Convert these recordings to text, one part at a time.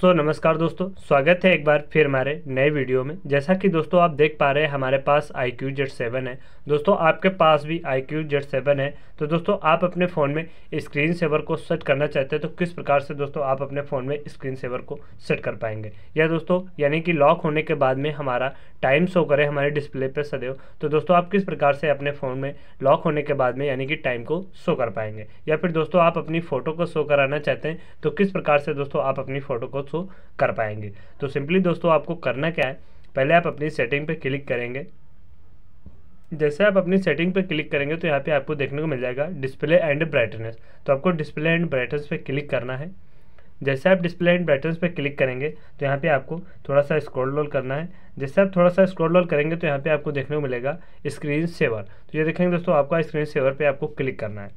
सो so, नमस्कार दोस्तों स्वागत है एक बार फिर हमारे नए वीडियो में जैसा कि दोस्तों आप देख पा रहे हैं हमारे पास आई क्यू जेड सेवन है दोस्तों आपके पास भी आई क्यू जेड सेवन है तो दोस्तों आप अपने फ़ोन में स्क्रीन सेवर को सेट करना चाहते हैं तो किस प्रकार से दोस्तों आप अपने फ़ोन में स्क्रीन सेवर को सेट कर पाएंगे या दोस्तों यानी कि लॉक होने के बाद में हमारा टाइम शो करे हमारे डिस्प्ले पर सदैव तो दोस्तों आप किस प्रकार से अपने फ़ोन में लॉक होने के बाद में यानी कि टाइम को शो कर पाएंगे या फिर दोस्तों आप अपनी फ़ोटो को शो कराना चाहते हैं तो किस प्रकार से दोस्तों आप अपनी फ़ोटो को दोस्तों कर पाएंगे तो सिंपली दोस्तों आपको करना क्या है पहले आप अपनी सेटिंग पर क्लिक करेंगे जैसे आप अपनी सेटिंग पर क्लिक करेंगे तो यहाँ पे आपको देखने को मिल जाएगा डिस्प्ले एंड ब्राइटनेस तो आपको डिस्प्ले एंड ब्राइटनेस पे क्लिक करना है जैसे आप डिस्प्ले एंड ब्राइटनेस पे क्लिक करेंगे तो यहाँ पे आपको थोड़ा सा स्क्रॉल रोल करना है जैसे आप थोड़ा सा स्क्रॉल रोल करेंगे तो यहाँ पर आपको देखने को मिलेगा स्क्रीन सेवर तो ये देखेंगे दोस्तों आपका स्क्रीन सेवर पर आपको क्लिक करना है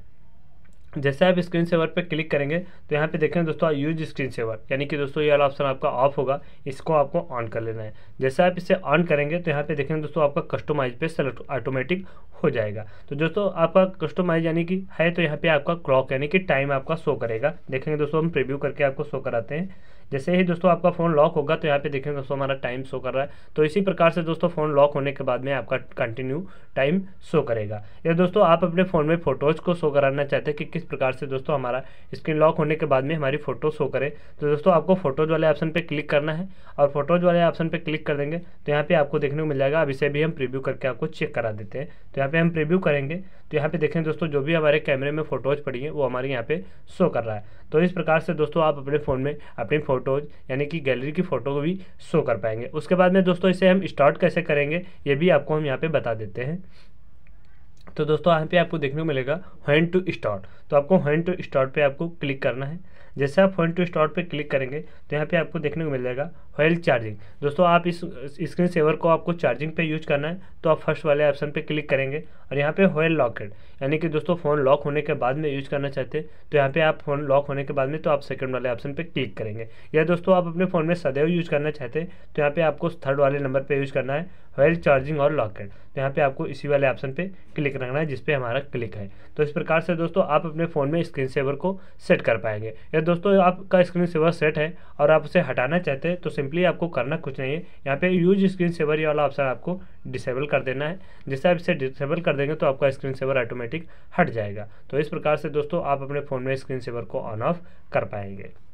जैसे आप स्क्रीन सेवर पर क्लिक करेंगे तो यहाँ पे देखें दोस्तों यूज स्क्रीन सेवर यानी कि दोस्तों ये वाला ऑप्शन आपका ऑफ होगा इसको आपको ऑन कर लेना है जैसे आप इसे ऑन करेंगे तो यहाँ पे देखेंगे दोस्तों आपका कस्टमाइज पे सेलेक्ट ऑटोमेटिक हो जाएगा तो दोस्तों आपका कस्टमाइज यानी कि है तो यहाँ पे आपका क्लॉक यानी कि टाइम आपका शो करेगा देखेंगे दोस्तों हम प्रिव्यू करके आपको शो कराते हैं जैसे ही दोस्तों आपका फ़ोन लॉक होगा तो यहाँ पे देखें दोस्तों हमारा टाइम शो कर रहा है तो इसी प्रकार से दोस्तों फ़ोन लॉक होने के बाद में आपका कंटिन्यू टाइम शो करेगा या दोस्तों आप अपने फ़ोन में फ़ोटोज़ को शो कराना चाहते हैं कि किस प्रकार से दोस्तों हमारा स्क्रीन लॉक होने के बाद में हमारी फ़ोटो शो करे तो दोस्तों आपको फ़ोटोज़ वाले ऑप्शन पर क्लिक करना है और फ़ोटोज़ वाले ऑप्शन पर क्लिक कर देंगे तो यहाँ पर आपको देखने को मिल जाएगा अब इसे भी हम प्रिव्यू करके आपको चेक करा देते हैं तो यहाँ पर हम प्रिव्यू करेंगे तो यहाँ पे देखें दोस्तों जो भी हमारे कैमरे में फ़ोटोज़ पड़ी हैं वो हमारे यहाँ पे शो कर रहा है तो इस प्रकार से दोस्तों आप अपने फ़ोन में अपनी फोटो फ़ोटोज़ यानी कि गैलरी की फ़ोटो को भी शो कर पाएंगे उसके बाद में दोस्तों इसे हम स्टार्ट कैसे करेंगे ये भी आपको हम यहाँ पे बता देते हैं तो दोस्तों यहाँ पे आपको देखने को मिलेगा हैंड टू स्टार्ट तो आपको हैंड टू स्टार्ट पे आपको क्लिक करना है जैसे आप हैंड टू स्टार्ट पे क्लिक करेंगे तो यहाँ पे आपको देखने को मिल जाएगा फाइल चार्जिंग दोस्तों आप इस स्क्रीन सेवर को आपको चार्जिंग पे यूज करना है तो आप फर्स्ट वाले ऑप्शन पे क्लिक करेंगे और यहाँ पे होल लॉकेड यानी कि दोस्तों फ़ोन लॉक होने के बाद में यूज करना चाहते हैं तो यहाँ पे आप फ़ोन लॉक होने के बाद में तो आप सेकंड वाले ऑप्शन पे क्लिक करेंगे या दोस्तों आप अपने फ़ोन में सदैव यूज करना चाहते हैं तो यहाँ पर आपको थर्ड वाले नंबर पर यूज करना है व्हेल चार्जिंग और लॉकेट तो यहाँ पर आपको इसी वाले ऑप्शन पर क्लिक रखना है जिसपे हमारा क्लिक है तो इस प्रकार से दोस्तों आप अपने फ़ोन में स्क्रीन सेवर को सेट कर पाएंगे या दोस्तों आपका स्क्रीन सेवर सेट है और आप उसे हटाना चाहते हैं तो सिंपल सिंपली आपको करना कुछ नहीं है यहाँ पे यूज स्क्रीन सेवर ये वाला ऑप्शन आपको डिसेबल कर देना है जैसे आप इसे डिसेबल कर देंगे तो आपका स्क्रीन सेवर ऑटोमेटिक हट जाएगा तो इस प्रकार से दोस्तों आप अपने फ़ोन में स्क्रीन सेवर को ऑन ऑफ कर पाएंगे